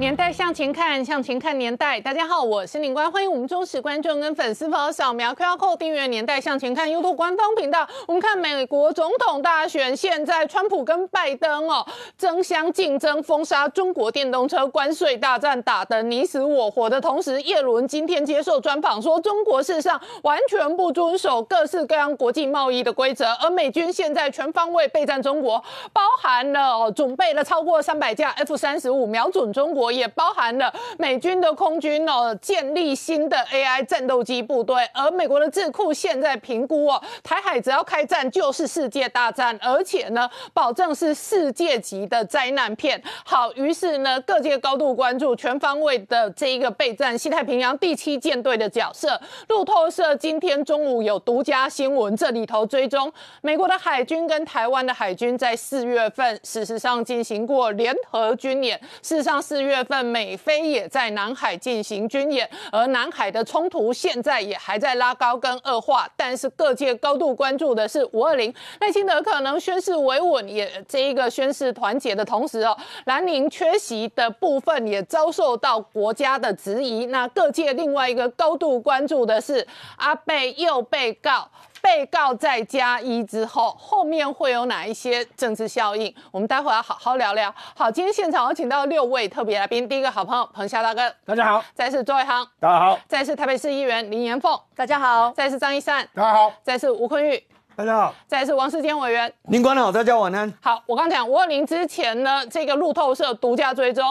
年代向前看，向前看年代。大家好，我是林官，欢迎我们忠实观众跟粉丝朋友扫描 QR Code 订阅《年代向前看》YouTube 官方频道。我们看美国总统大选，现在川普跟拜登哦争相竞争，封杀中国电动车，关税大战打得你死我活的同时，耶伦今天接受专访说，中国事实上完全不遵守各式各样国际贸易的规则，而美军现在全方位备战中国，包含了准备了超过三百架 F 三十五瞄准中国。也包含了美军的空军哦，建立新的 AI 战斗机部队。而美国的智库现在评估哦，台海只要开战就是世界大战，而且呢，保证是世界级的灾难片。好，于是呢，各界高度关注，全方位的这一个备战。西太平洋第七舰队的角色。路透社今天中午有独家新闻，这里头追踪美国的海军跟台湾的海军在四月份事实上进行过联合军演。事实上，四月。月份，美菲也在南海进行军演，而南海的冲突现在也还在拉高跟恶化。但是各界高度关注的是五二零，耐心的可能宣誓维稳，也这一个宣誓团结的同时哦，南宁缺席的部分也遭受到国家的质疑。那各界另外一个高度关注的是阿贝又被告。被告再加一之后，后面会有哪一些政治效应？我们待会儿要好好聊聊。好，今天现场我请到六位特别来宾，第一个好朋友彭夏大哥，大家好；再是周伟航，大家好；再是台北市议员林延凤，大家好；再是张一山，大家好；再是吴坤玉，大家好；再是王世坚委员，您官好，大家晚安。好，我刚讲，五二零之前呢，这个路透社独家追踪。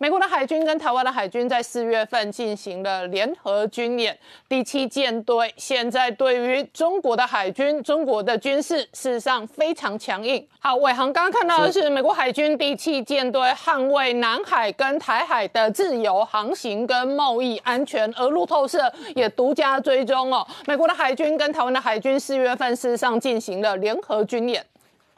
美国的海军跟台湾的海军在四月份进行了联合军演。第七舰队现在对于中国的海军、中国的军事，事实上非常强硬。好，伟航刚刚看到的是美国海军第七舰队捍卫南海跟台海的自由航行跟贸易安全。而路透社也独家追踪哦，美国的海军跟台湾的海军四月份事实上进行了联合军演。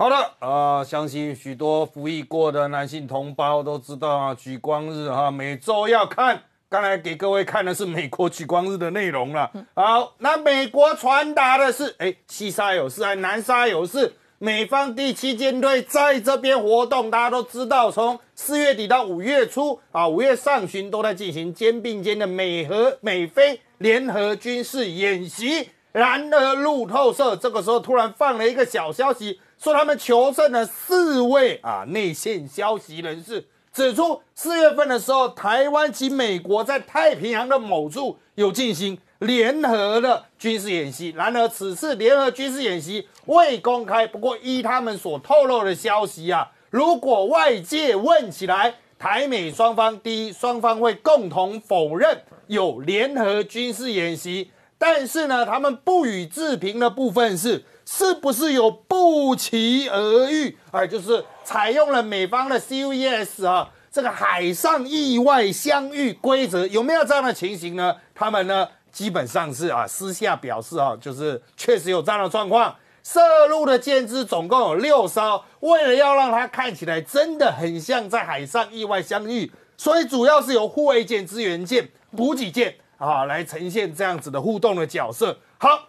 好的，啊，相信许多服役过的男性同胞都知道啊，举光日哈，每周要看。刚才给各位看的是美国举光日的内容了。好，那美国传达的是，哎，西沙有事，哎，南沙有事，美方第七舰队在这边活动。大家都知道，从四月底到五月初啊，五月上旬都在进行肩并肩的美和美菲联合军事演习。然而，路透社这个时候突然放了一个小消息，说他们求证了四位啊内线消息人士，指出四月份的时候，台湾及美国在太平洋的某处有进行联合的军事演习。然而，此次联合军事演习未公开。不过，依他们所透露的消息啊，如果外界问起来，台美双方第一双方会共同否认有联合军事演习。但是呢，他们不予置评的部分是，是不是有不期而遇，而就是采用了美方的 CES 啊这个海上意外相遇规则，有没有这样的情形呢？他们呢基本上是啊私下表示啊，就是确实有这样的状况。射入的舰只总共有六艘，为了要让它看起来真的很像在海上意外相遇，所以主要是由护卫舰、支援舰、补给舰。啊，来呈现这样子的互动的角色。好，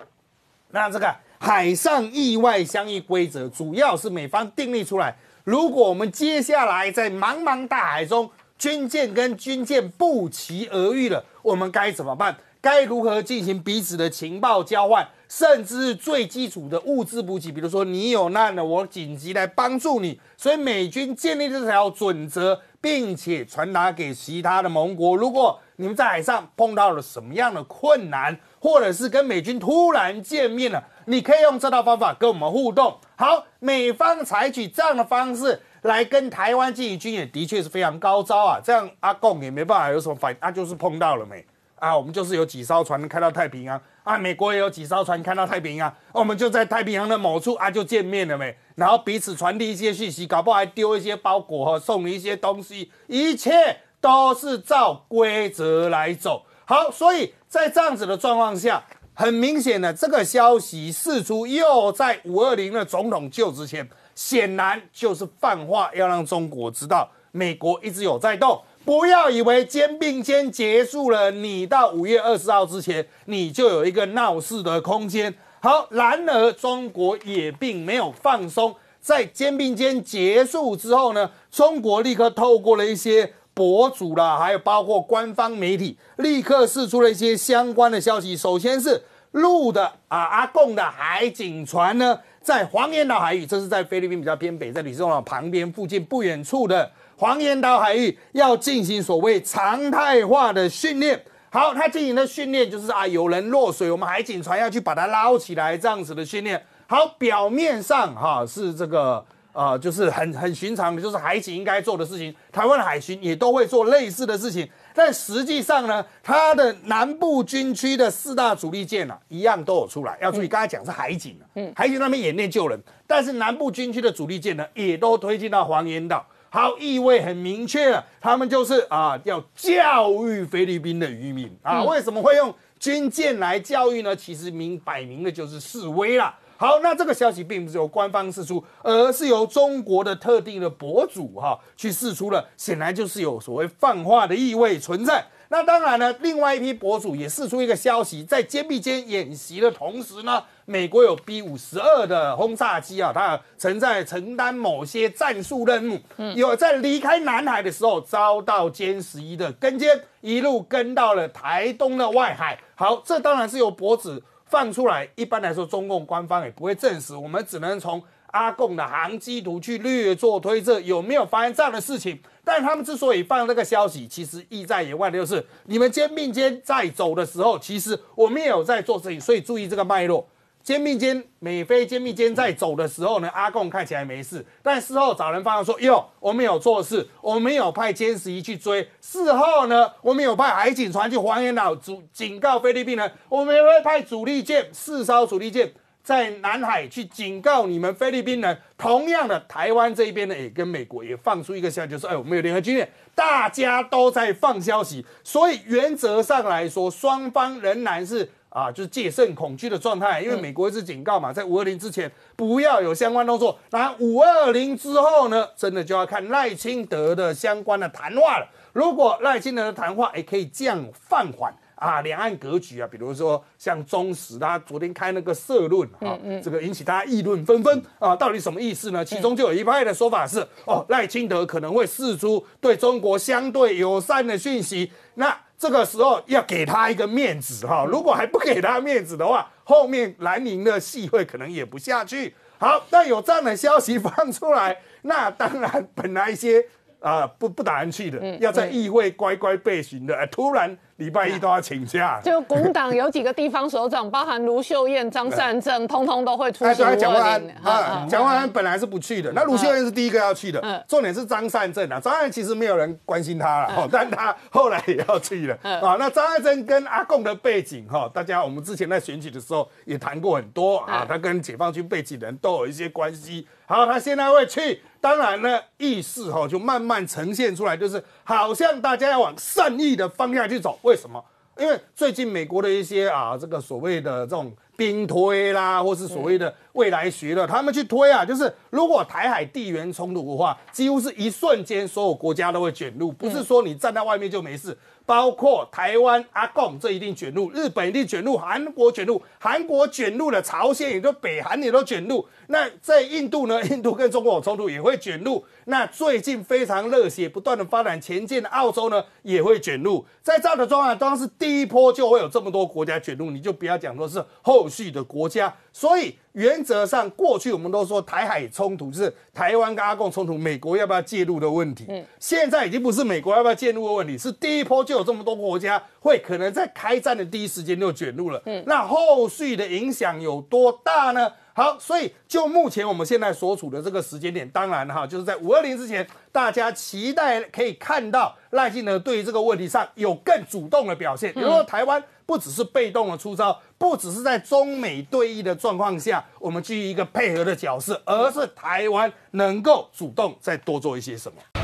那这个海上意外相遇规则主要是美方订立出来。如果我们接下来在茫茫大海中，军舰跟军舰不期而遇了，我们该怎么办？该如何进行彼此的情报交换，甚至最基础的物资补给？比如说你有难了，我紧急来帮助你。所以美军建立这条准则，并且传达给其他的盟国，如果。你们在海上碰到了什么样的困难，或者是跟美军突然见面了，你可以用这套方法跟我们互动。好，美方采取这样的方式来跟台湾进行军演，的确是非常高招啊！这样阿贡也没办法有什么反，啊，就是碰到了没啊？我们就是有几艘船开到太平洋啊，美国也有几艘船开到太平洋，我们就在太平洋的某处啊就见面了没？然后彼此传递一些讯息，搞不好还丢一些包裹和送你一些东西，一切。都是照规则来走好，所以在这样子的状况下，很明显的这个消息释出又在五二零的总统就职前，显然就是放话要让中国知道美国一直有在动，不要以为肩并肩结束了，你到五月二十号之前你就有一个闹事的空间。好，然而中国也并没有放松，在肩并肩结束之后呢，中国立刻透过了一些。博主了，还有包括官方媒体，立刻释出了一些相关的消息。首先是陆的啊，阿贡的海警船呢，在黄岩岛海域，这是在菲律宾比较偏北，在吕宋岛旁边附近不远处的黄岩岛海域，要进行所谓常态化的训练。好，他进行的训练就是啊，有人落水，我们海警船要去把它捞起来，这样子的训练。好，表面上哈是这个。啊，就是很很寻常的，就是海警应该做的事情，台湾海巡也都会做类似的事情。但实际上呢，它的南部军区的四大主力舰啊，一样都有出来。要注意，刚才讲是海警嗯，海警那边演练救人，但是南部军区的主力舰呢，也都推进到黄岩岛。好，意味很明确了，他们就是啊，要教育菲律宾的渔民啊，为什么会用军舰来教育呢？其实明摆明的就是示威了。好，那这个消息并不是由官方释出，而是由中国的特定的博主哈去释出了，显然就是有所谓泛化的意味存在。那当然呢，另外一批博主也释出一个消息，在肩壁歼演习的同时呢，美国有 B 五十二的轰炸机啊，它曾在承担某些战术任务，有在离开南海的时候遭到歼十一的跟歼一路跟到了台东的外海。好，这当然是由博子放出来，一般来说，中共官方也不会证实，我们只能从阿贡的航机图去略作推测，有没有发生这样的事情？但他们之所以放这个消息，其实意在言外的就是，你们肩并肩在走的时候，其实我们也有在做事情，所以注意这个脉络。肩并肩，美菲肩并肩在走的时候呢，阿贡看起来没事，但事后找人方话说：“哟，我们有做事，我们有派歼十一去追。事后呢，我们有派海警船去还原岛主警告菲律宾人，我们也会派主力舰、四艘主力舰在南海去警告你们菲律宾人。”同样的，台湾这边呢也跟美国也放出一个消息，是哎，我们有联合军演，大家都在放消息。”所以原则上来说，双方仍然是。啊，就是戒慎恐惧的状态，因为美国一直警告嘛，在五二零之前不要有相关动作，那五二零之后呢，真的就要看赖清德的相关的谈话了。如果赖清德的谈话也可以降放缓。啊，两岸格局啊，比如说像中石，他昨天开那个社论，哈，这个引起大家议论纷纷啊，到底什么意思呢？其中就有一派的说法是，哦，赖清德可能会释出对中国相对友善的讯息，那这个时候要给他一个面子哈，如果还不给他面子的话，后面蓝营的戏会可能也不下去。好，那有这样的消息放出来，那当然本来一些。啊，不不打算去的，要在议会乖乖备行的。哎，突然礼拜一都要请假。就公党有几个地方首长，包含卢秀燕、张善政，通通都会出席。题。哎，蒋万安啊，蒋万安本来是不去的，那卢秀燕是第一个要去的。嗯，重点是张善政啊，张善政其实没有人关心他了，但他后来也要去了啊。那张善政跟阿贡的背景哈，大家我们之前在选举的时候也谈过很多啊，他跟解放军背景人都有一些关系。好，他现在会去。当然呢，意识哈就慢慢呈现出来，就是好像大家要往善意的方向去走。为什么？因为最近美国的一些啊，这个所谓的这种兵推啦，或是所谓的未来学的，他们去推啊，就是如果台海地缘冲突的话，几乎是一瞬间所有国家都会卷入，不是说你站在外面就没事。包括台湾、阿贡，这一定卷入；日本一定卷入，韩国卷入，韩国卷入了朝鲜，也就北韩也都卷入。那在印度呢？印度跟中国有冲突，也会卷入。那最近非常热血、不断的发展前进的澳洲呢，也会卷入。在这当中啊，都是第一波就会有这么多国家卷入，你就不要讲说是后续的国家。所以原则上，过去我们都说台海冲突是台湾跟阿贡冲突，美国要不要介入的问题。嗯，现在已经不是美国要不要介入的问题，是第一波就有这么多国家。会可能在开战的第一时间就卷入了，嗯，那后续的影响有多大呢？好，所以就目前我们现在所处的这个时间点，当然哈，就是在五二零之前，大家期待可以看到赖幸德对于这个问题上有更主动的表现，比如说台湾不只是被动的出招，不只是在中美对弈的状况下，我们基于一个配合的角色，而是台湾能够主动再多做一些什么。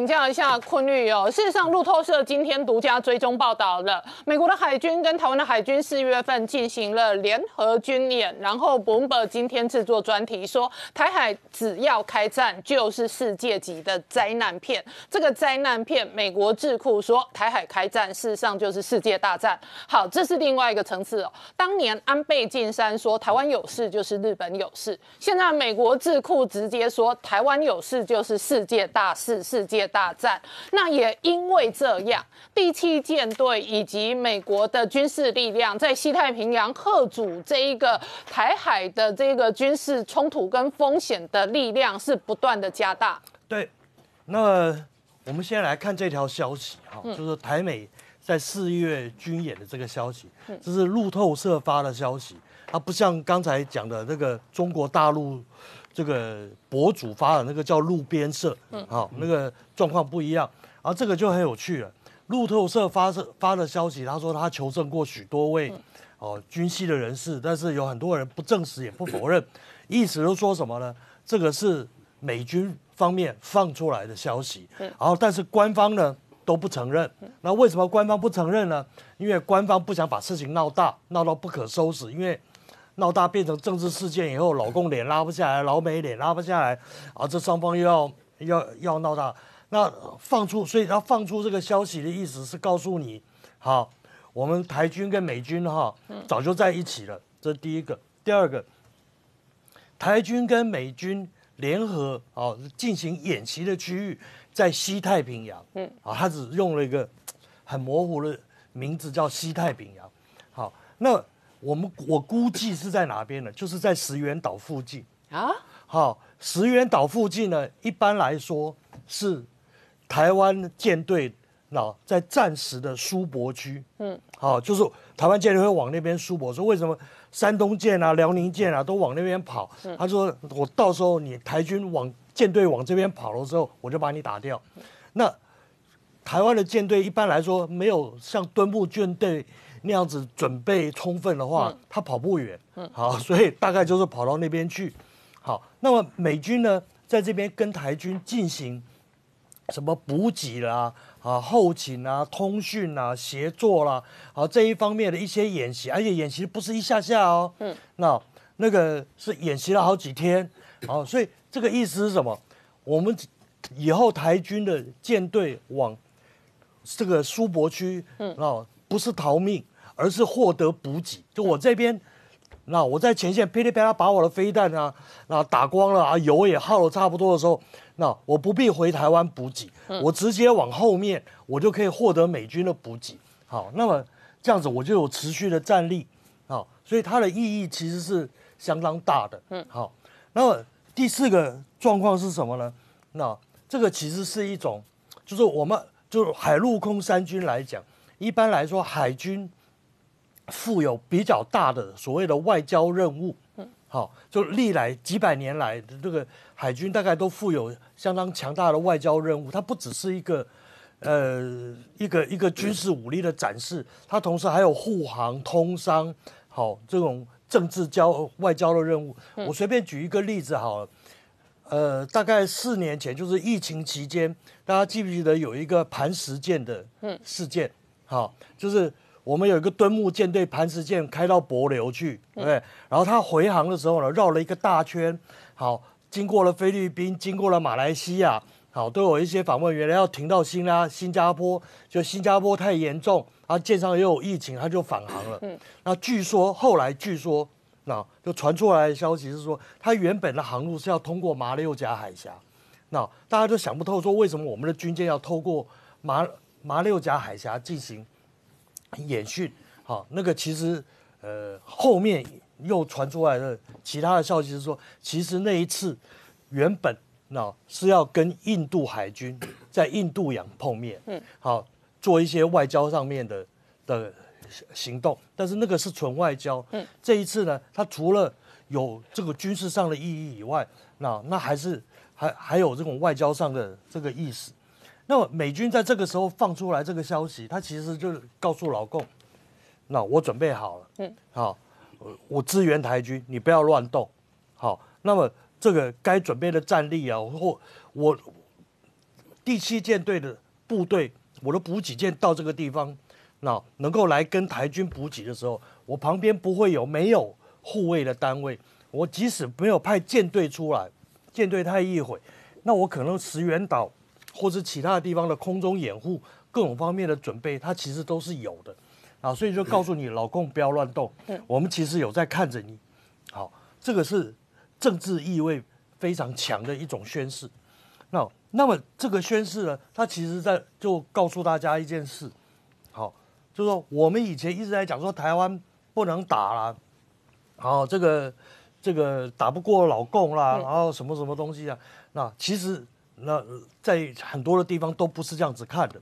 请教一下坤律哦。事实上，路透社今天独家追踪报道了美国的海军跟台湾的海军四月份进行了联合军演。然后，Bloomberg 今天制作专题说，台海只要开战，就是世界级的灾难片。这个灾难片，美国智库说，台海开战，事实上就是世界大战。好，这是另外一个层次哦。当年安倍晋三说，台湾有事就是日本有事。现在美国智库直接说，台湾有事就是世界大事，世界。大战，那也因为这样，第七舰队以及美国的军事力量在西太平洋贺阻这一个台海的这个军事冲突跟风险的力量是不断的加大。对，那我们先来看这条消息哈，就是台美在四月军演的这个消息，这是路透社发的消息，它不像刚才讲的那个中国大陆。这个博主发的那个叫路边社，好，那个状况不一样。然这个就很有趣了。路透社发发的消息，他说他求证过许多位哦军系的人士，但是有很多人不证实也不否认。意思都说什么呢？这个是美军方面放出来的消息。然后但是官方呢都不承认。那为什么官方不承认呢？因为官方不想把事情闹大，闹到不可收拾。因为闹大变成政治事件以后，老公脸拉不下来，老美脸拉不下来，啊，这双方又要要要闹大。那放出所以他放出这个消息的意思是告诉你，好，我们台军跟美军哈早就在一起了，这是第一个。第二个，台军跟美军联合啊进行演习的区域在西太平洋，嗯，啊，他只用了一个很模糊的名字叫西太平洋。好，那。我们我估计是在哪边呢？就是在石原岛附近啊。好，石原岛附近呢，一般来说是台湾舰队那在暂时的苏博区。嗯，好，就是台湾舰队会往那边苏博。说为什么山东舰啊、辽宁舰啊都往那边跑？他说：“我到时候你台军往舰队往这边跑了之后，我就把你打掉。”那台湾的舰队一般来说没有像敦布舰队。那样子准备充分的话，他跑不远。嗯，好，所以大概就是跑到那边去。好，那么美军呢，在这边跟台军进行什么补给啦、啊后勤啊、通讯啊、协作啦，好这一方面的一些演习，而且演习不是一下下哦。嗯，那那个是演习了好几天。哦，所以这个意思是什么？我们以后台军的舰队往这个苏博区，嗯，哦，不是逃命。而是获得补给，就我这边，那我在前线噼里啪啦把我的飞弹啊，那打光了啊，油也耗了差不多的时候，那我不必回台湾补给，我直接往后面，我就可以获得美军的补给。好，那么这样子我就有持续的战力。好，所以它的意义其实是相当大的。嗯，好，那么第四个状况是什么呢？那这个其实是一种，就是我们就是海陆空三军来讲，一般来说海军。负有比较大的所谓的外交任务，嗯，好，就历来几百年来，这个海军大概都负有相当强大的外交任务。它不只是一个，呃，一个一个军事武力的展示，它同时还有护航、通商，好，这种政治交外交的任务。我随便举一个例子好了，呃，大概四年前，就是疫情期间，大家记不记得有一个磐石舰的事件？好，就是。我们有一个敦木舰队磐石舰开到博流去，对，然后它回航的时候呢，绕了一个大圈，好，经过了菲律宾，经过了马来西亚，好，都有一些访问。原来要停到新拉新加坡，就新加坡太严重，啊，舰上又有疫情，它就返航了。嗯，那据说后来据说，那就传出来的消息是说，它原本的航路是要通过马六甲海峡，那大家就想不透说，为什么我们的军舰要透过马马六甲海峡进行？演训，好，那个其实，呃，后面又传出来的其他的消息是说，其实那一次，原本那是要跟印度海军在印度洋碰面，嗯，好，做一些外交上面的的行动，但是那个是纯外交，嗯，这一次呢，它除了有这个军事上的意义以外，那那还是还还有这种外交上的这个意思。那么美军在这个时候放出来这个消息，他其实就是告诉老共，那我准备好了，嗯，好，我支援台军，你不要乱动，好，那么这个该准备的战力啊，或我第七舰队的部队，我的补给舰到这个地方，那能够来跟台军补给的时候，我旁边不会有没有护卫的单位，我即使没有派舰队出来，舰队太易毁，那我可能石原岛。或是其他的地方的空中掩护，各种方面的准备，它其实都是有的，啊，所以就告诉你，老公不要乱动，我们其实有在看着你。好，这个是政治意味非常强的一种宣誓。那那么这个宣誓呢，它其实在就告诉大家一件事，好，就是说我们以前一直在讲说台湾不能打了，好，这个这个打不过老共啦，然后什么什么东西啊，那其实。那在很多的地方都不是这样子看的。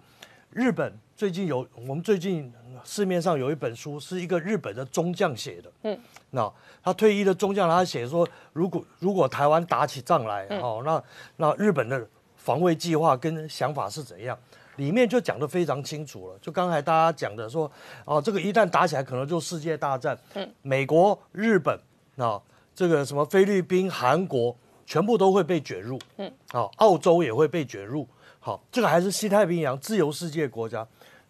日本最近有，我们最近市面上有一本书，是一个日本的中将写的。嗯，那他退役的中将，他写说，如果如果台湾打起仗来，哦，那那日本的防卫计划跟想法是怎样？里面就讲得非常清楚了。就刚才大家讲的说，哦，这个一旦打起来，可能就世界大战。嗯，美国、日本，啊，这个什么菲律宾、韩国。全部都会被卷入，嗯，好，澳洲也会被卷入，好，这个还是西太平洋自由世界国家，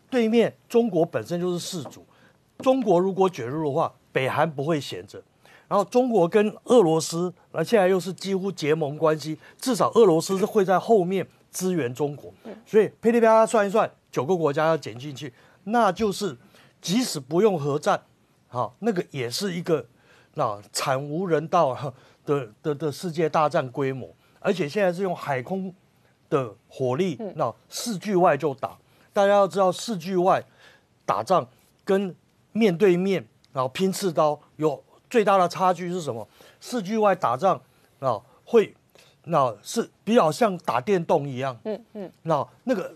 对面中国本身就是世主，中国如果卷入的话，北韩不会闲着，然后中国跟俄罗斯，那现在又是几乎结盟关系，至少俄罗斯是会在后面支援中国，所以噼里啪啦算一算，九个国家要卷进去，那就是即使不用核战，好，那个也是一个。那惨无人道 的的的世界大战规模，而且现在是用海空的火力，那四距外就打。大家要知道，四距外打仗跟面对面然后拼刺刀有最大的差距是什么？四距外打仗，啊，会，那是比较像打电动一样。嗯嗯，那那个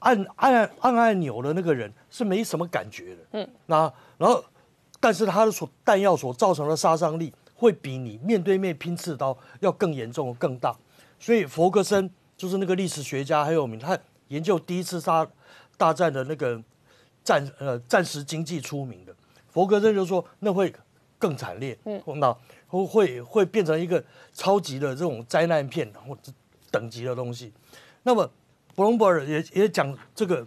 按按按按钮的那个人是没什么感觉的。嗯，那然后。但是它的所弹药所造成的杀伤力会比你面对面拼刺刀要更严重更大，所以弗格森就是那个历史学家很有名，他研究第一次杀大战的那个战呃战时经济出名的，弗格森就说那会更惨烈，嗯，碰到会会会变成一个超级的这种灾难片或者等级的东西。那么布隆伯尔也也讲这个，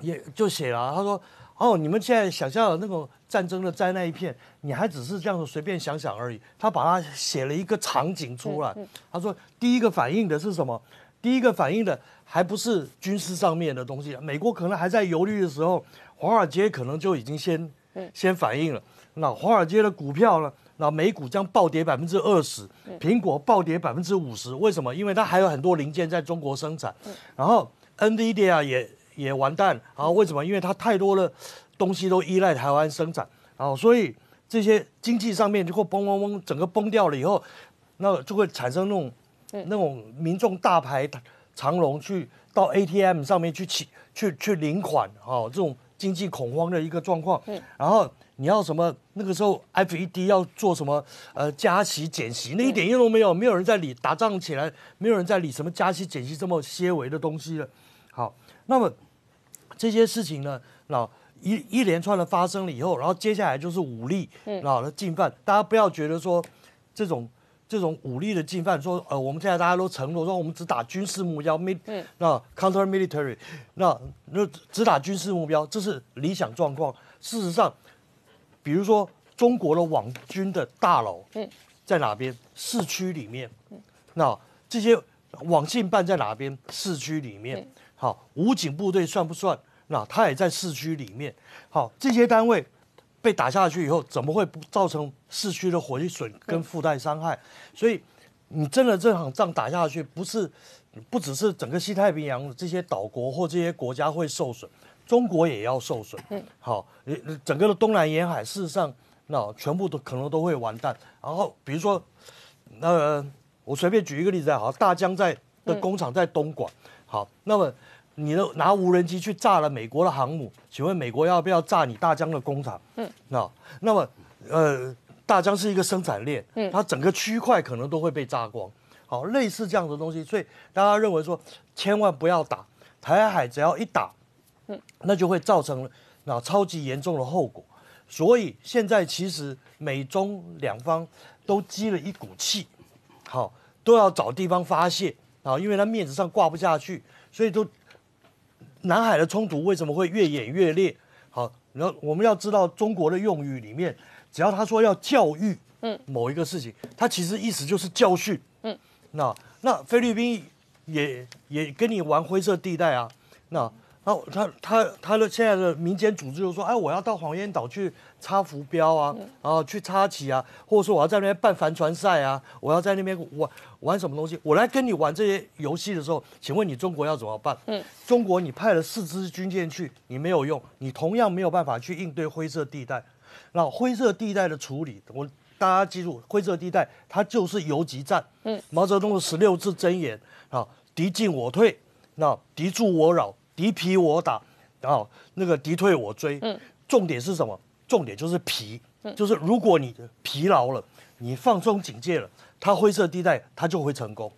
也就写了，他说。哦，你们现在想象的那种战争的灾难一片，你还只是这样子随便想想而已。他把它写了一个场景出来，他说第一个反应的是什么？第一个反应的还不是军事上面的东西，美国可能还在犹豫的时候，华尔街可能就已经先先反应了。那华尔街的股票呢？那美股将暴跌百分之二十，苹果暴跌百分之五十。为什么？因为它还有很多零件在中国生产，然后 NVIDIA 也。也完蛋啊！为什么？因为它太多的东西都依赖台湾生产啊，所以这些经济上面就会崩崩崩，整个崩掉了以后，那就会产生那种那种民众大排长龙去到 ATM 上面去取、去去领款啊，这种经济恐慌的一个状况。然后你要什么？那个时候 FED 要做什么？呃，加息、减息，那一点用都没有，没有人在理。打仗起来，没有人在理什么加息、减息这么些微的东西了。好。那么这些事情呢，那一一连串的发生了以后，然后接下来就是武力，后的进犯。大家不要觉得说这种这种武力的进犯，说呃，我们现在大家都承诺说我们只打军事目标，没那 counter military，那那只打军事目标，这是理想状况。事实上，比如说中国的网军的大佬在哪边？市区里面，那这些网信办在哪边？市区里面。好，武警部队算不算？那他也在市区里面。好，这些单位被打下去以后，怎么会不造成市区的火损跟附带伤害？所以，你真的这场仗打下去，不是不只是整个西太平洋这些岛国或这些国家会受损，中国也要受损。嗯，好，整个的东南沿海，事实上，那全部都可能都会完蛋。然后，比如说，呃，我随便举一个例子好，大疆在的工厂在东莞。好，那么。你拿无人机去炸了美国的航母？请问美国要不要炸你大疆的工厂？嗯，那那么，呃，大疆是一个生产链，嗯，它整个区块可能都会被炸光。好，类似这样的东西，所以大家认为说，千万不要打台海，只要一打，嗯，那就会造成那超级严重的后果。所以现在其实美中两方都积了一股气，好，都要找地方发泄啊，因为他面子上挂不下去，所以都。南海的冲突为什么会越演越烈？好，那我们要知道中国的用语里面，只要他说要教育，嗯，某一个事情，他其实意思就是教训，嗯。那那菲律宾也也跟你玩灰色地带啊，那那他他他的现在的民间组织就说，哎，我要到黄岩岛去插浮标啊，然后去插旗啊，或者说我要在那边办帆船赛啊，我要在那边搞。玩什么东西？我来跟你玩这些游戏的时候，请问你中国要怎么办？嗯，中国你派了四支军舰去，你没有用，你同样没有办法去应对灰色地带。那灰色地带的处理，我大家记住，灰色地带它就是游击战。嗯，毛泽东的十六字箴言啊：敌进我退，那敌驻我扰，敌疲我打，然后那个敌退我追。嗯，重点是什么？重点就是疲，就是如果你疲劳了，你放松警戒了。他灰色地带，他就会成功。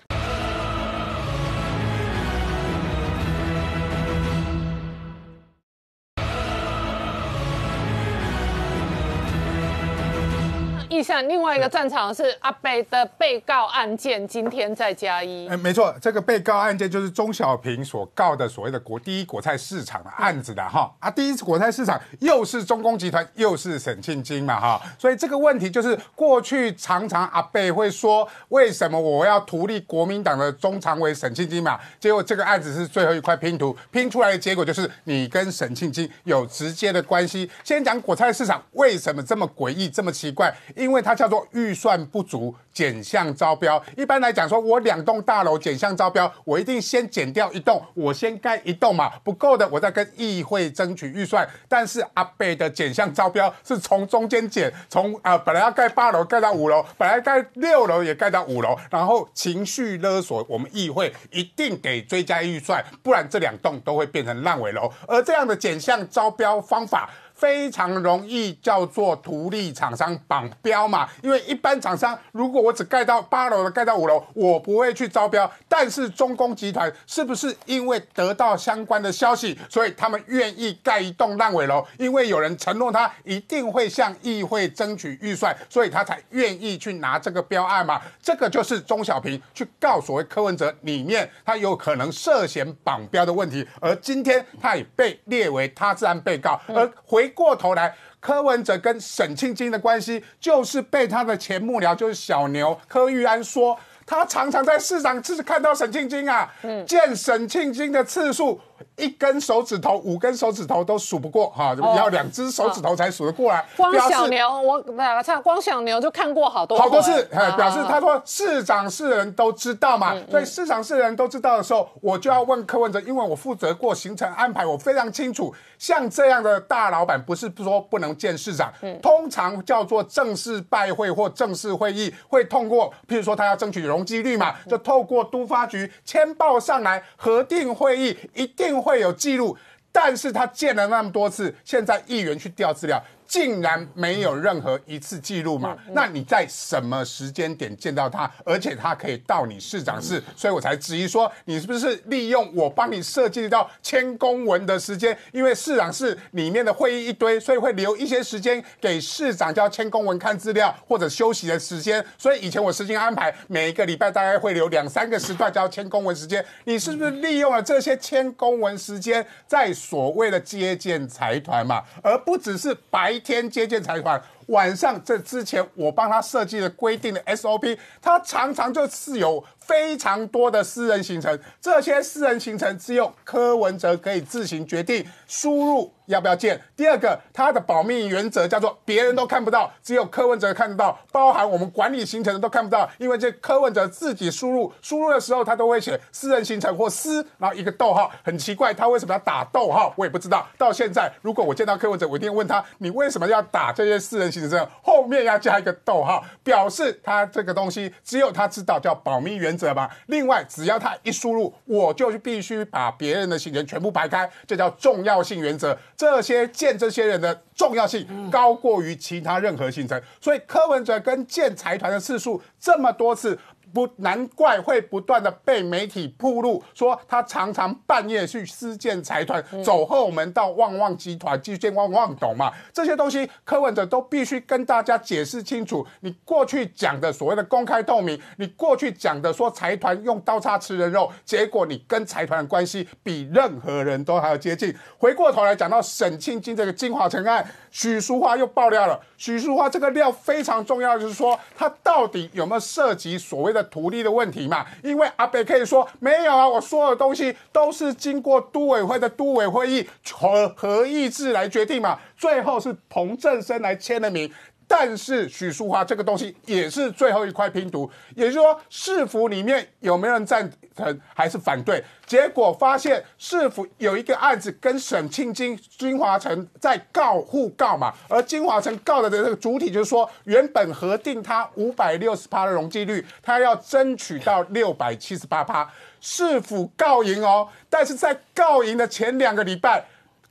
另外一个战场是阿贝的被告案件，今天在加一。哎，没错，这个被告案件就是钟小平所告的所谓的国第一果菜市场的案子的哈啊，第一次果菜市场又是中公集团，又是沈庆金嘛哈，所以这个问题就是过去常常阿贝会说，为什么我要图立国民党的中常委沈庆金嘛？结果这个案子是最后一块拼图，拼出来的结果就是你跟沈庆金有直接的关系。先讲果菜市场为什么这么诡异，这么奇怪，因为。它叫做预算不足减项招标。一般来讲，说我两栋大楼减项招标，我一定先减掉一栋，我先盖一栋嘛，不够的，我再跟议会争取预算。但是阿贝的减项招标是从中间减，从啊，本来要盖八楼盖到五楼，本来盖六楼也盖到五楼，然后情绪勒索我们议会，一定得追加预算，不然这两栋都会变成烂尾楼。而这样的减项招标方法。非常容易叫做图利厂商绑标嘛，因为一般厂商如果我只盖到八楼的，盖到五楼，我不会去招标。但是中工集团是不是因为得到相关的消息，所以他们愿意盖一栋烂尾楼？因为有人承诺他一定会向议会争取预算，所以他才愿意去拿这个标案嘛。这个就是钟小平去告诉柯文哲里面，他有可能涉嫌绑标的问题，而今天他也被列为他自然被告，而回。过头来，柯文哲跟沈庆金的关系，就是被他的前幕僚就是小牛柯玉安说，他常常在市场次看到沈庆金啊，见沈庆金的次数。一根手指头，五根手指头都数不过哈，要两只手指头才数得过来。光小牛，我个唱？光小牛就看过好多好多次。表示他说市长市人都知道嘛，所以市长市人都知道的时候，我就要问柯文哲，因为我负责过行程安排，我非常清楚。像这样的大老板，不是说不能见市长，通常叫做正式拜会或正式会议会通过。譬如说他要争取容积率嘛，就透过都发局签报上来，核定会议一定。会有记录，但是他见了那么多次，现在议员去调资料。竟然没有任何一次记录嘛？那你在什么时间点见到他？而且他可以到你市长室，所以我才质疑说你是不是利用我帮你设计到签公文的时间？因为市长室里面的会议一堆，所以会留一些时间给市长交签公文、看资料或者休息的时间。所以以前我时间安排，每一个礼拜大概会留两三个时段交签公文时间。你是不是利用了这些签公文时间，在所谓的接见财团嘛？而不只是白。天接见采访。晚上这之前，我帮他设计的规定的 SOP，他常常就是有非常多的私人行程，这些私人行程只有柯文哲可以自行决定输入要不要见。第二个，他的保密原则叫做别人都看不到，只有柯文哲看得到，包含我们管理行程的都看不到，因为这柯文哲自己输入输入的时候，他都会写私人行程或私，然后一个逗号，很奇怪他为什么要打逗号，我也不知道。到现在，如果我见到柯文哲，我一定问他，你为什么要打这些私人？行程后面要加一个逗号，表示他这个东西只有他知道，叫保密原则吧。另外，只要他一输入，我就必须把别人的行程全部排开，这叫重要性原则。这些见这些人的重要性高过于其他任何行程，所以柯文哲跟建财团的次数这么多次。不难怪会不断的被媒体铺路，说他常常半夜去私建财团，走后门到旺旺集团去见旺旺，懂吗？这些东西，柯文哲都必须跟大家解释清楚。你过去讲的所谓的公开透明，你过去讲的说财团用刀叉吃人肉，结果你跟财团的关系比任何人都还要接近。回过头来讲到沈庆金这个金华城案，许淑华又爆料了。许淑华这个料非常重要，就是说他到底有没有涉及所谓的？土地的问题嘛，因为阿北可以说没有啊，我所有东西都是经过都委会的都委会议合合议制来决定嘛，最后是彭正生来签的名。但是许淑华这个东西也是最后一块拼图，也就是说市府里面有没有人赞成还是反对？结果发现市府有一个案子跟沈庆金、金华城在告互告嘛，而金华城告的这个主体就是说原本核定他五百六十八的容积率，他要争取到六百七十八趴，市府告赢哦，但是在告赢的前两个礼拜。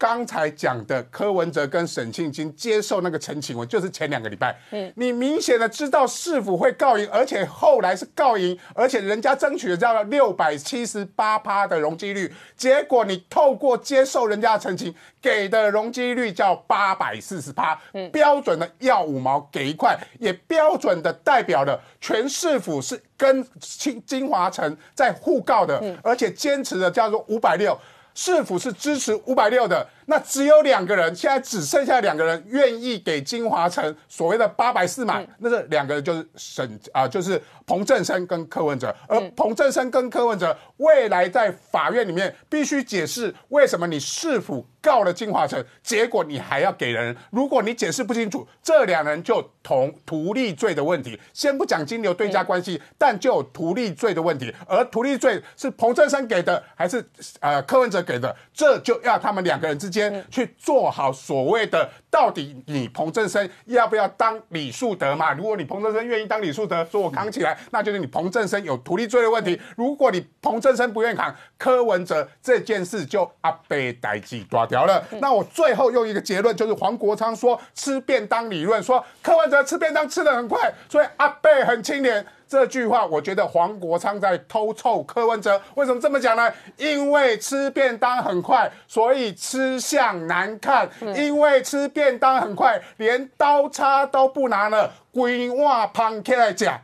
刚才讲的柯文哲跟沈庆金接受那个陈清文，就是前两个礼拜。嗯，你明显的知道市府会告赢，而且后来是告赢，而且人家争取的叫六百七十八趴的容积率，结果你透过接受人家的澄清，给的容积率叫八百四十八。标准的要五毛给一块，也标准的代表了全市府是跟清金华城在互告的，而且坚持的叫做五百六。是否是支持五百六的？那只有两个人，现在只剩下两个人愿意给金华城所谓的八百四买，那是两个人就是沈啊，就是彭正生跟柯文哲。而彭正生跟柯文哲未来在法院里面必须解释为什么你是否告了金华城，结果你还要给人。如果你解释不清楚，这两人就同图利罪的问题。先不讲金流对家关系，但就图利罪的问题，而图利罪是彭正生给的还是呃柯文哲给的，这就要他们两个人之。间去做好所谓的，到底你彭振生要不要当李树德嘛？如果你彭振生愿意当李树德，说我扛起来，那就是你彭振生有独立罪的问题；如果你彭振生不愿扛，柯文哲这件事就阿被代鸡抓掉了。那我最后用一个结论，就是黄国昌说吃便当理论，说柯文哲吃便当吃的很快，所以阿贝很清廉。这句话，我觉得黄国昌在偷臭柯文哲。为什么这么讲呢？因为吃便当很快，所以吃相难看。因为吃便当很快，连刀叉都不拿了，规瓦盘起来讲。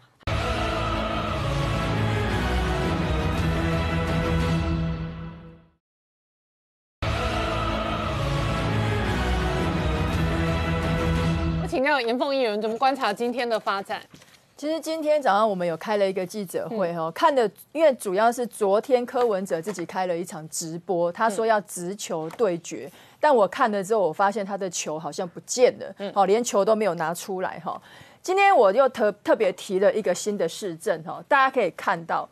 我请教严凤议员，怎么观察今天的发展？其实今天早上我们有开了一个记者会哈，看的因为主要是昨天柯文哲自己开了一场直播，他说要直球对决，但我看了之后，我发现他的球好像不见了，好连球都没有拿出来哈。今天我又特特别提了一个新的市政哈，大家可以看到。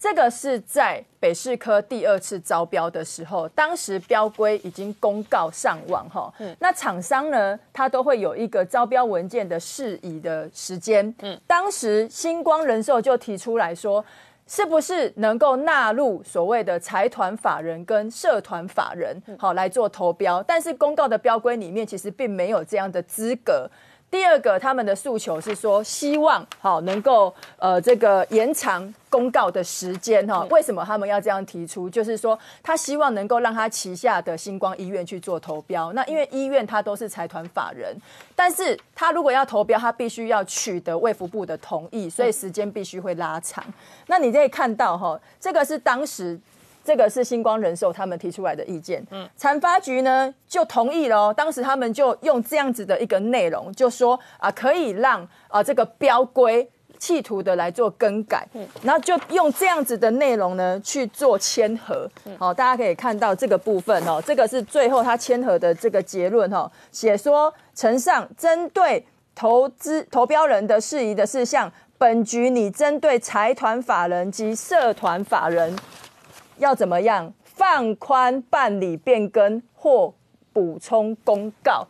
这个是在北市科第二次招标的时候，当时标规已经公告上网哈。那厂商呢，他都会有一个招标文件的事宜的时间。嗯，当时星光人寿就提出来说，是不是能够纳入所谓的财团法人跟社团法人，好来做投标？但是公告的标规里面其实并没有这样的资格。第二个，他们的诉求是说，希望好能够呃这个延长公告的时间哈。为什么他们要这样提出？就是说，他希望能够让他旗下的星光医院去做投标。那因为医院他都是财团法人，但是他如果要投标，他必须要取得卫福部的同意，所以时间必须会拉长。那你可以看到哈，这个是当时。这个是星光人寿他们提出来的意见，嗯，产发局呢就同意喽。当时他们就用这样子的一个内容，就说啊，可以让啊这个标规企图的来做更改，嗯，然后就用这样子的内容呢去做签合，好，大家可以看到这个部分哦，这个是最后他签合的这个结论哦，写说呈上针对投资投标人的事宜的事项，本局拟针对财团法人及社团法人。要怎么样放宽办理变更或补充公告？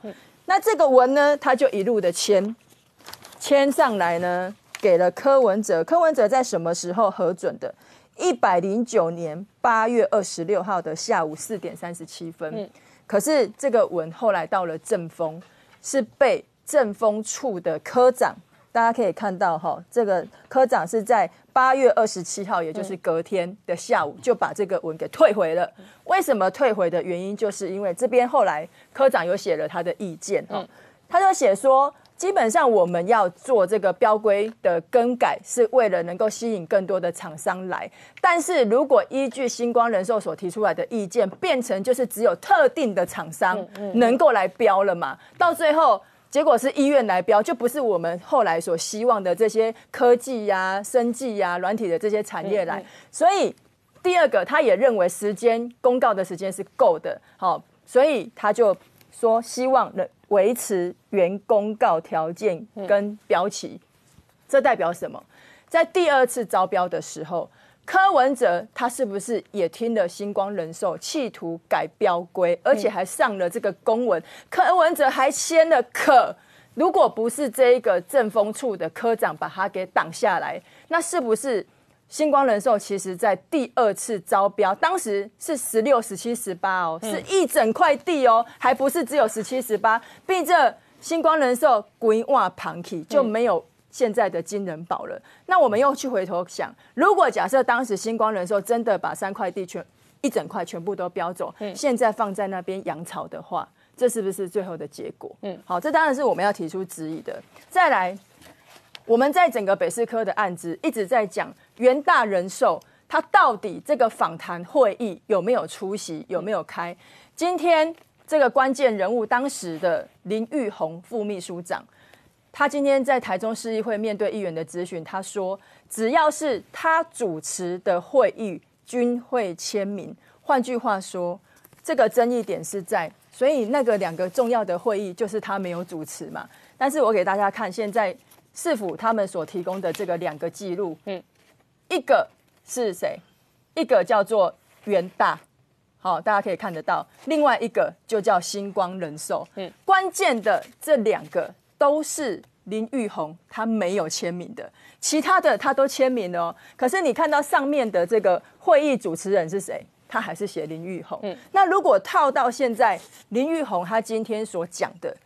那这个文呢，他就一路的签签上来呢，给了柯文哲。柯文哲在什么时候核准的？一百零九年八月二十六号的下午四点三十七分。可是这个文后来到了正风，是被正风处的科长，大家可以看到哈，这个科长是在。八月二十七号，也就是隔天的下午，就把这个文给退回了。为什么退回的原因，就是因为这边后来科长有写了他的意见啊，他就写说，基本上我们要做这个标规的更改，是为了能够吸引更多的厂商来。但是如果依据星光人寿所提出来的意见，变成就是只有特定的厂商能够来标了嘛，到最后。结果是医院来标，就不是我们后来所希望的这些科技呀、生技呀、软体的这些产业来。所以第二个，他也认为时间公告的时间是够的，好，所以他就说希望能维持原公告条件跟标期。这代表什么？在第二次招标的时候。柯文哲他是不是也听了星光人寿企图改标规，而且还上了这个公文？柯文哲还签了可，如果不是这一个政风处的科长把他给挡下来，那是不是星光人寿其实在第二次招标当时是十六、十七、十八哦，是一整块地哦，还不是只有十七、十八？并这星光人寿规划旁起就没有。现在的金人保了，那我们又去回头想，如果假设当时星光人寿真的把三块地全一整块全部都标走，现在放在那边养草的话，这是不是最后的结果？嗯，好，这当然是我们要提出质疑的。再来，我们在整个北市科的案子一直在讲元大人寿，他到底这个访谈会议有没有出席，有没有开？今天这个关键人物，当时的林玉红副秘书长。他今天在台中市议会面对议员的咨询，他说只要是他主持的会议均会签名。换句话说，这个争议点是在，所以那个两个重要的会议就是他没有主持嘛。但是我给大家看现在市府他们所提供的这个两个记录，嗯，一个是谁？一个叫做元大，好，大家可以看得到。另外一个就叫星光人寿，嗯，关键的这两个。都是林玉红，他没有签名的，其他的他都签名哦。可是你看到上面的这个会议主持人是谁？他还是写林玉红。嗯，那如果套到现在，林玉红他今天所讲的，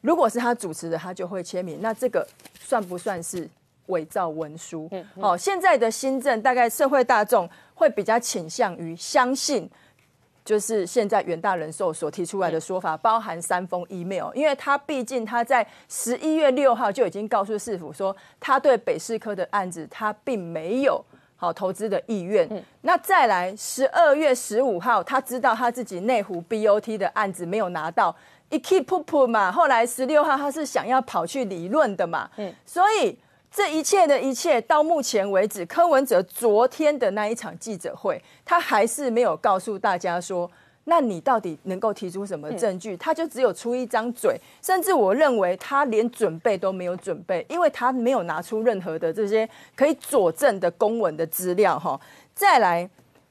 如果是他主持的，他就会签名。那这个算不算是伪造文书？哦，好，现在的新政，大概社会大众会比较倾向于相信。就是现在元大人寿所提出来的说法，包含三封 email，因为他毕竟他在十一月六号就已经告诉市府说，他对北市科的案子他并没有好投资的意愿。那再来十二月十五号，他知道他自己内湖 BOT 的案子没有拿到，一气噗噗嘛。后来十六号他是想要跑去理论的嘛，所以。这一切的一切到目前为止，柯文哲昨天的那一场记者会，他还是没有告诉大家说，那你到底能够提出什么证据？他就只有出一张嘴，甚至我认为他连准备都没有准备，因为他没有拿出任何的这些可以佐证的公文的资料哈。再来，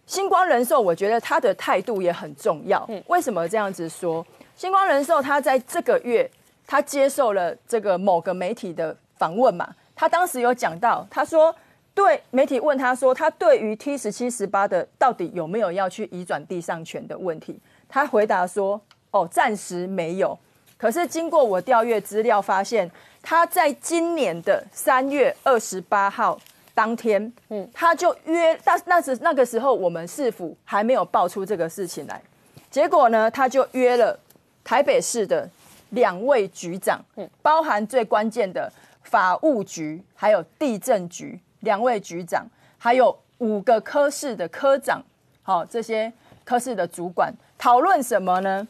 星光人寿，我觉得他的态度也很重要。为什么这样子说？星光人寿他在这个月，他接受了这个某个媒体的访问嘛？他当时有讲到，他说对媒体问他说，他对于 T 十七十八的到底有没有要去移转地上权的问题，他回答说，哦，暂时没有。可是经过我调阅资料发现，他在今年的三月二十八号当天，嗯，他就约，但那时那个时候我们市府还没有爆出这个事情来，结果呢，他就约了台北市的两位局长，嗯，包含最关键的。法务局还有地震局两位局长，还有五个科室的科长，好，这些科室的主管讨论什么呢？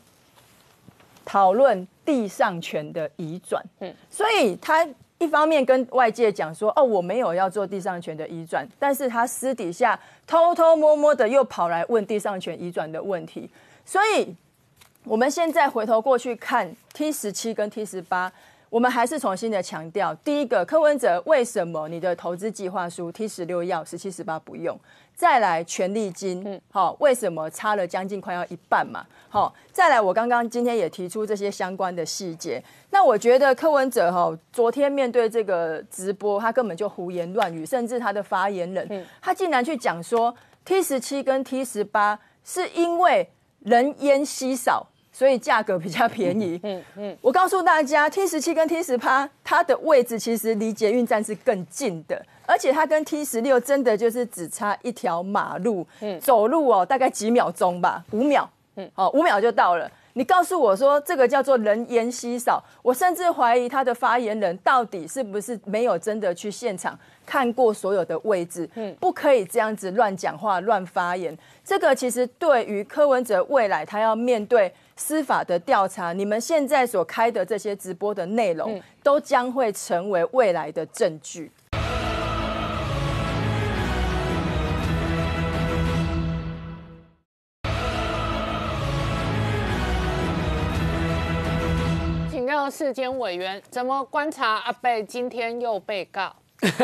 讨论地上权的移转。嗯，所以他一方面跟外界讲说：“哦，我没有要做地上权的移转。”，但是他私底下偷偷摸摸的又跑来问地上权移转的问题。所以我们现在回头过去看 T 十七跟 T 十八。我们还是重新的强调，第一个柯文哲为什么你的投资计划书 T 十六要十七十八不用？再来权利金，好，为什么差了将近快要一半嘛？好，再来我刚刚今天也提出这些相关的细节。那我觉得柯文哲哈，昨天面对这个直播，他根本就胡言乱语，甚至他的发言人，他竟然去讲说 T 十七跟 T 十八是因为人烟稀少。所以价格比较便宜。嗯嗯，我告诉大家，T 十七跟 T 十八它的位置其实离捷运站是更近的，而且它跟 T 十六真的就是只差一条马路。嗯，走路哦，大概几秒钟吧，五秒。嗯，好，五秒就到了。你告诉我说这个叫做人烟稀少，我甚至怀疑他的发言人到底是不是没有真的去现场看过所有的位置。嗯，不可以这样子乱讲话、乱发言。这个其实对于柯文哲未来他要面对。司法的调查，你们现在所开的这些直播的内容，都将会成为未来的证据。请问市监委员怎么观察阿贝今天又被告？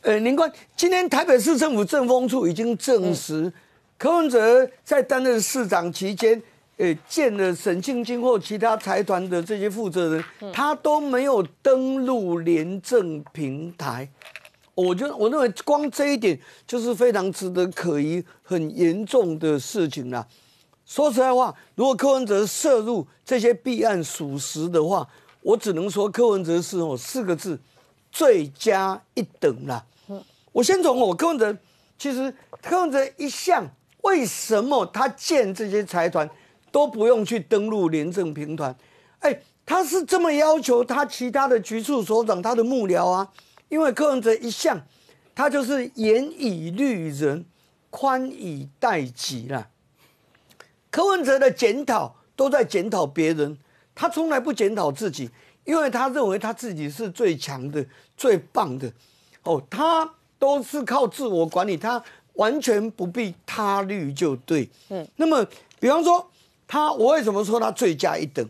呃，您看，今天台北市政府政风处已经证实，柯文哲在担任市长期间。诶，见了沈庆金或其他财团的这些负责人，他都没有登录廉政平台，我觉得我认为光这一点就是非常值得可疑、很严重的事情啦。说实在话，如果柯文哲涉入这些弊案属实的话，我只能说柯文哲是哦四个字，罪加一等啦。我先从我柯文哲，其实柯文哲一向为什么他建这些财团？都不用去登录廉政平团，哎，他是这么要求他其他的局处所长、他的幕僚啊，因为柯文哲一向他就是严以律人，宽以待己啦。柯文哲的检讨都在检讨别人，他从来不检讨自己，因为他认为他自己是最强的、最棒的。哦，他都是靠自我管理，他完全不必他律就对。嗯，那么比方说。他我为什么说他罪加一等？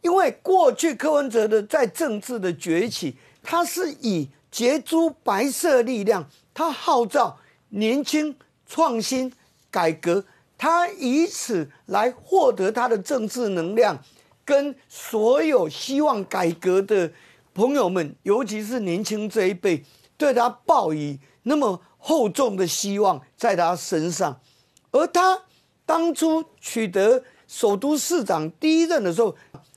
因为过去柯文哲的在政治的崛起，他是以杰出白色力量，他号召年轻创新改革，他以此来获得他的政治能量，跟所有希望改革的朋友们，尤其是年轻这一辈，对他抱以那么厚重的希望在他身上，而他当初取得。首都市长第一任的时候，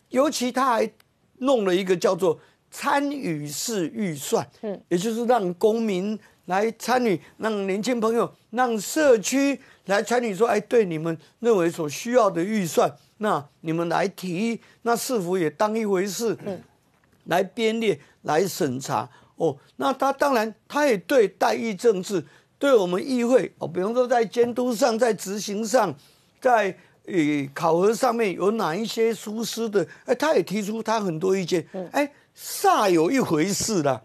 尤其他还弄了一个叫做参与式预算，嗯，也就是让公民来参与，让年轻朋友、让社区来参与，说，哎，对你们认为所需要的预算，那你们来提，那是否也当一回事？嗯，来编列、来审查。哦，那他当然，他也对代议政治，对我们议会，哦，比如说在监督上、在执行上，在。诶，考核上面有哪一些疏失的？哎，他也提出他很多意见。哎，煞有一回事啦。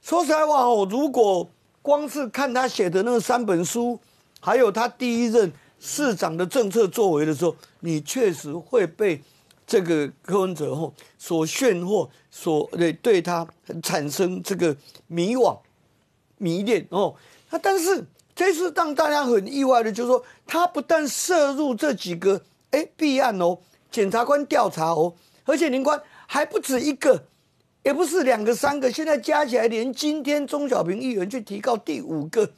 说实在话，哦，如果光是看他写的那三本书，还有他第一任市长的政策作为的时候，你确实会被这个柯文哲哦所炫惑，所对对他产生这个迷惘、迷恋哦。那但是。这次让大家很意外的，就是说他不但涉入这几个哎弊案哦，检察官调查哦，而且林官还不止一个，也不是两个三个，现在加起来连今天钟小平议员去提告第五个，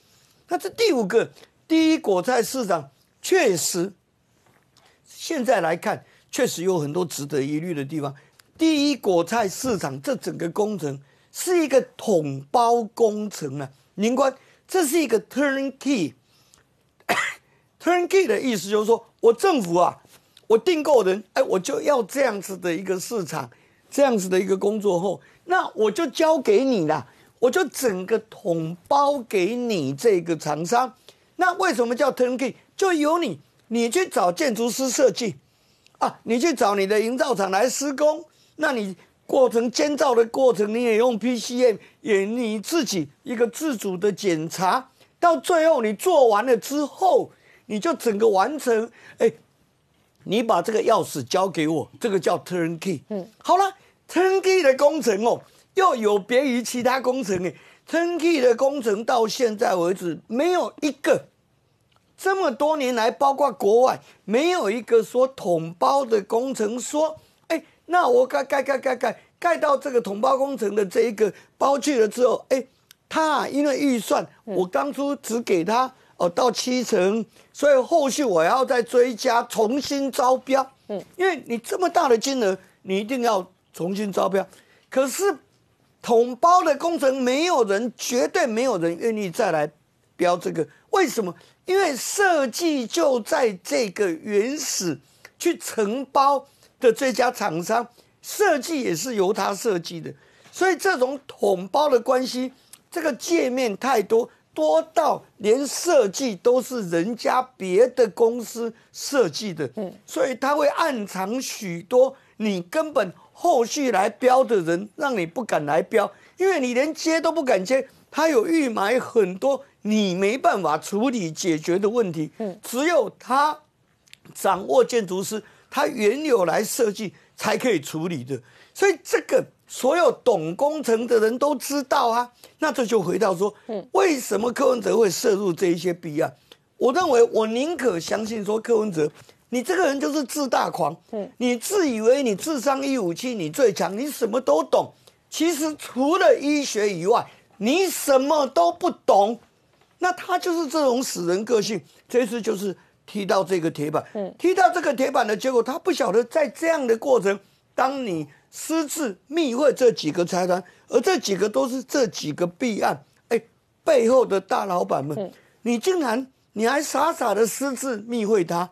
那这第五个第一果菜市场确实，现在来看确实有很多值得疑虑的地方。第一果菜市场这整个工程是一个统包工程啊，林官。这是一个 turnkey，turnkey 的意思就是说，我政府啊，我订购人，哎，我就要这样子的一个市场，这样子的一个工作后，那我就交给你了，我就整个统包给你这个厂商。那为什么叫 turnkey？就由你，你去找建筑师设计啊，你去找你的营造厂来施工，那你。过程监造的过程，你也用 PCM，也你自己一个自主的检查，到最后你做完了之后，你就整个完成。哎，你把这个钥匙交给我，这个叫 Turn Key。嗯，好了，Turn Key 的工程哦，又有别于其他工程。哎，Turn Key 的工程到现在为止，没有一个这么多年来，包括国外，没有一个说统包的工程说。那我盖盖盖盖盖盖到这个统包工程的这一个包去了之后，哎，他啊，因为预算我当初只给他哦到七成，所以后续我要再追加重新招标。嗯，因为你这么大的金额，你一定要重新招标。可是统包的工程没有人，绝对没有人愿意再来标这个。为什么？因为设计就在这个原始去承包。的最佳厂商设计也是由他设计的，所以这种统包的关系，这个界面太多，多到连设计都是人家别的公司设计的。嗯，所以他会暗藏许多你根本后续来标的人，让你不敢来标，因为你连接都不敢接。他有预埋很多你没办法处理解决的问题。嗯，只有他掌握建筑师。它原有来设计才可以处理的，所以这个所有懂工程的人都知道啊。那这就回到说，为什么柯文哲会涉入这一些弊案？我认为我宁可相信说，柯文哲，你这个人就是自大狂。你自以为你智商一五七，你最强，你什么都懂。其实除了医学以外，你什么都不懂。那他就是这种死人个性，这次就是。踢到这个铁板，踢到这个铁板的结果，他不晓得在这样的过程，当你私自密会这几个财团，而这几个都是这几个弊案，哎，背后的大老板们，你竟然你还傻傻的私自密会他，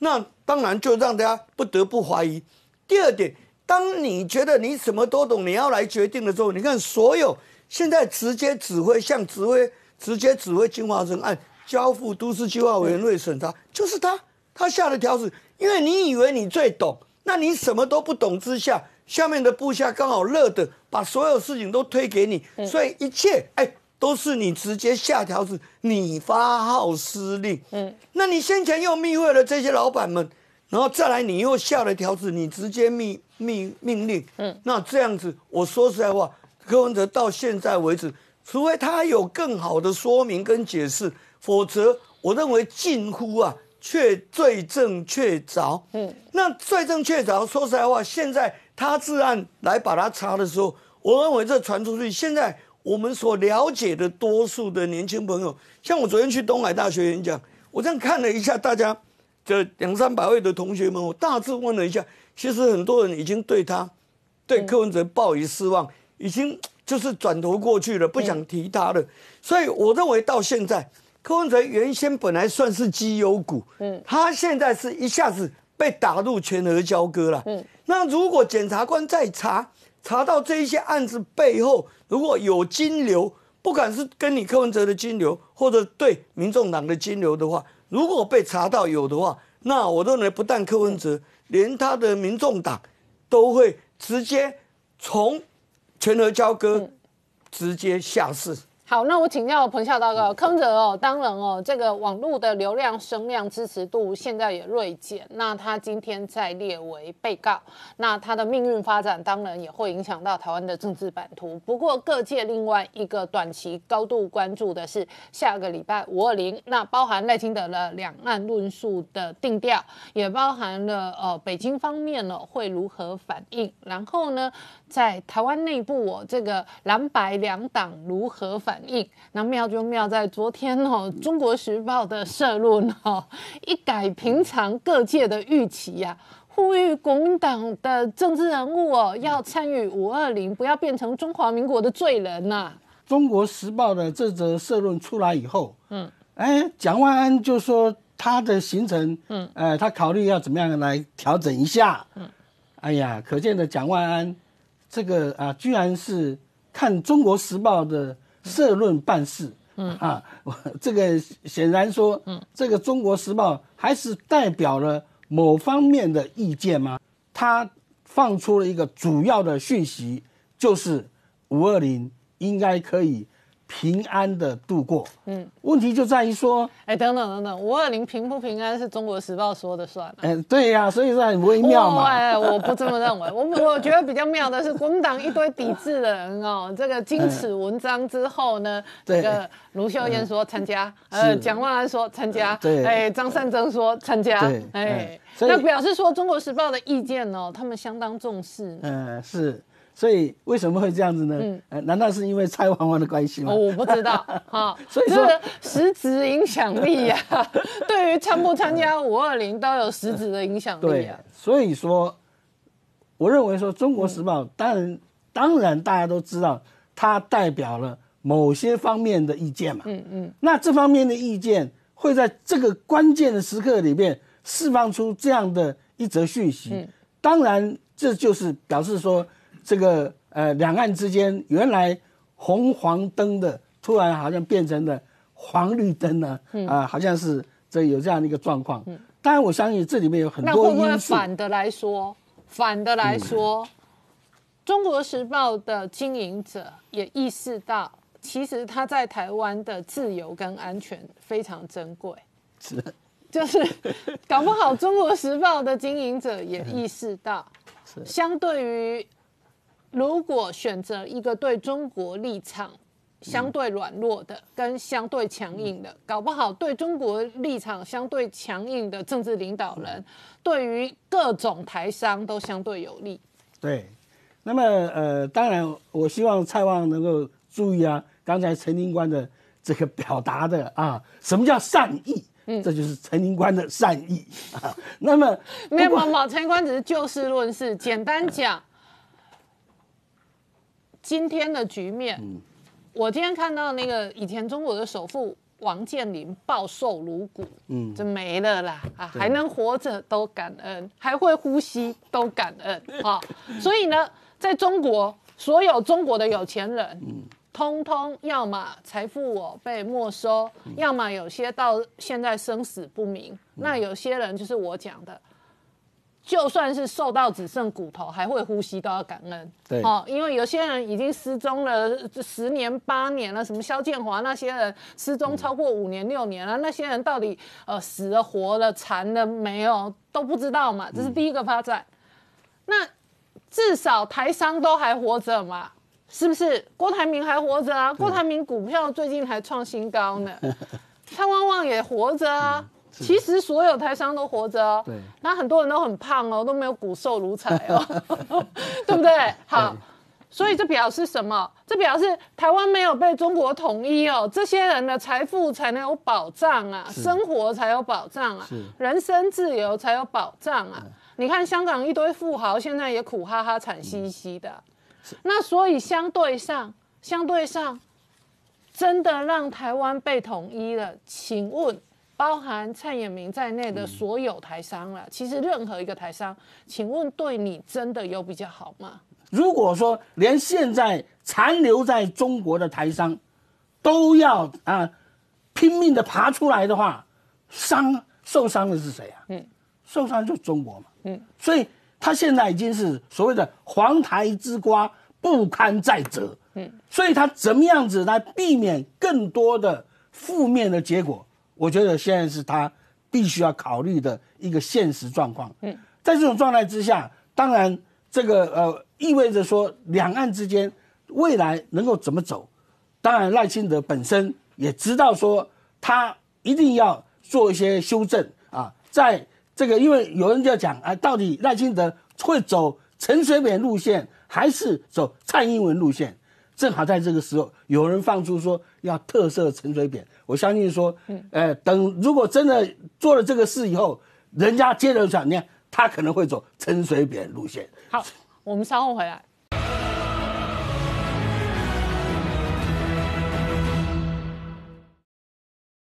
那当然就让大家不得不怀疑。第二点，当你觉得你什么都懂，你要来决定的时候，你看所有现在直接指挥，像指挥直接指挥金华城案。交付都市计划委员会审查，就是他他下的条子，因为你以为你最懂，那你什么都不懂之下，下面的部下刚好乐的把所有事情都推给你，所以一切哎都是你直接下条子，你发号施令。嗯，那你先前又密会了这些老板们，然后再来你又下了条子，你直接密密命令。嗯，那这样子，我说实在话，柯文哲到现在为止，除非他有更好的说明跟解释。否则，我认为近乎啊，却罪证确凿。嗯，那罪证确凿，说实话，现在他自案来把他查的时候，我认为这传出去。现在我们所了解的多数的年轻朋友，像我昨天去东海大学演讲，我这样看了一下，大家这两三百位的同学们，我大致问了一下，其实很多人已经对他、对柯文哲抱以失望，已经就是转头过去了，不想提他了。所以，我认为到现在。柯文哲原先本来算是绩优股，嗯，他现在是一下子被打入全额交割了。嗯，那如果检察官再查，查到这一些案子背后如果有金流，不管是跟你柯文哲的金流，或者对民众党的金流的话，如果被查到有的话，那我认为不但柯文哲，连他的民众党都会直接从全额交割直接下市。好，那我请教彭笑大哥，康泽哦，当然哦，这个网络的流量声量支持度现在也锐减。那他今天在列为被告，那他的命运发展当然也会影响到台湾的政治版图。不过各界另外一个短期高度关注的是下个礼拜五二零，那包含赖清德的两岸论述的定调，也包含了呃北京方面呢会如何反应，然后呢在台湾内部哦，这个蓝白两党如何反。反应那妙就妙在昨天哦，《中国时报》的社论哦，一改平常各界的预期呀，呼吁国民党的政治人物哦要参与五二零，不要变成中华民国的罪人呐。《中国时报》的这则社论出来以后，嗯，哎，蒋万安就说他的行程，嗯，哎，他考虑要怎么样来调整一下，嗯，哎呀，可见的蒋万安这个啊，居然是看《中国时报》的。社论办事，嗯哈，这个显然说，嗯，这个《中国时报》还是代表了某方面的意见吗？他放出了一个主要的讯息，就是五二零应该可以。平安的度过，嗯，问题就在于说，哎，等等等等，五二零平不平安是中国时报说的算，嗯，对呀，所以说微妙嘛，哎，我不这么认为，我我觉得比较妙的是国民党一堆抵制的人哦，这个坚此文章之后呢，这个卢秀燕说参加，呃，蒋万安说参加，对，哎，张善增说参加，对，哎，那表示说中国时报的意见哦，他们相当重视，嗯，是。所以为什么会这样子呢？嗯，难道是因为蔡黄黄的关系吗？我不知道啊，所以说实质影响力啊，对于参不参加五二零都有实质的影响力。对，所以说，我认为说《中国时报》当当然大家都知道，它代表了某些方面的意见嘛。嗯嗯。那这方面的意见会在这个关键的时刻里面释放出这样的一则讯息。嗯，当然这就是表示说。这个呃，两岸之间原来红黄灯的，突然好像变成了黄绿灯呢、啊，好像是这有这样的一个状况。当然，我相信这里面有很多因素。那会不会反的来说？反的来说，中国时报的经营者也意识到，其实他在台湾的自由跟安全非常珍贵。是，就是搞不好中国时报的经营者也意识到，相对于。如果选择一个对中国立场相对软弱的，跟相对强硬的，搞不好对中国立场相对强硬的政治领导人，对于各种台商都相对有利。对，那么呃，当然我希望蔡旺能够注意啊，刚才陈宁官的这个表达的啊，什么叫善意？嗯，这就是陈宁官的善意啊。那么没有没有，陈宁官只是就事论事，简单讲。今天的局面，我今天看到那个以前中国的首富王健林暴瘦如骨，嗯，就没了啦啊，还能活着都感恩，还会呼吸都感恩 啊。所以呢，在中国，所有中国的有钱人，嗯，通通要么财富我被没收，要么有些到现在生死不明。那有些人就是我讲的。就算是瘦到只剩骨头，还会呼吸，都要感恩。对，哦，因为有些人已经失踪了十年八年了，什么肖建华那些人失踪超过五年六年了，那些人到底呃死了活了残了没有都不知道嘛。这是第一个发展。那至少台商都还活着嘛？是不是？郭台铭还活着啊？郭台铭股票最近还创新高呢。蔡旺旺也活着啊。其实所有台商都活着哦，那很多人都很胖哦，都没有骨瘦如柴哦，对不对？好，所以这表示什么？这表示台湾没有被中国统一哦，这些人的财富才能有保障啊，生活才有保障啊，人身自由才有保障啊。你看香港一堆富豪现在也苦哈哈、惨兮兮的，那所以相对上，相对上，真的让台湾被统一了，请问？包含蔡衍明在内的所有台商了，其实任何一个台商，请问对你真的有比较好吗？如果说连现在残留在中国的台商都要啊拼命的爬出来的话，伤受伤的是谁啊？嗯，受伤就是中国嘛。嗯，所以他现在已经是所谓的黄台之瓜不堪再折。嗯，所以他怎么样子来避免更多的负面的结果？我觉得现在是他必须要考虑的一个现实状况。嗯，在这种状态之下，当然这个呃意味着说两岸之间未来能够怎么走，当然赖清德本身也知道说他一定要做一些修正啊，在这个因为有人就要讲啊，到底赖清德会走陈水扁路线还是走蔡英文路线？正好在这个时候，有人放出说。要特色陈水扁，我相信说，哎，等如果真的做了这个事以后，人家接着选，你看他可能会走陈水扁路线。好，我们稍后回来。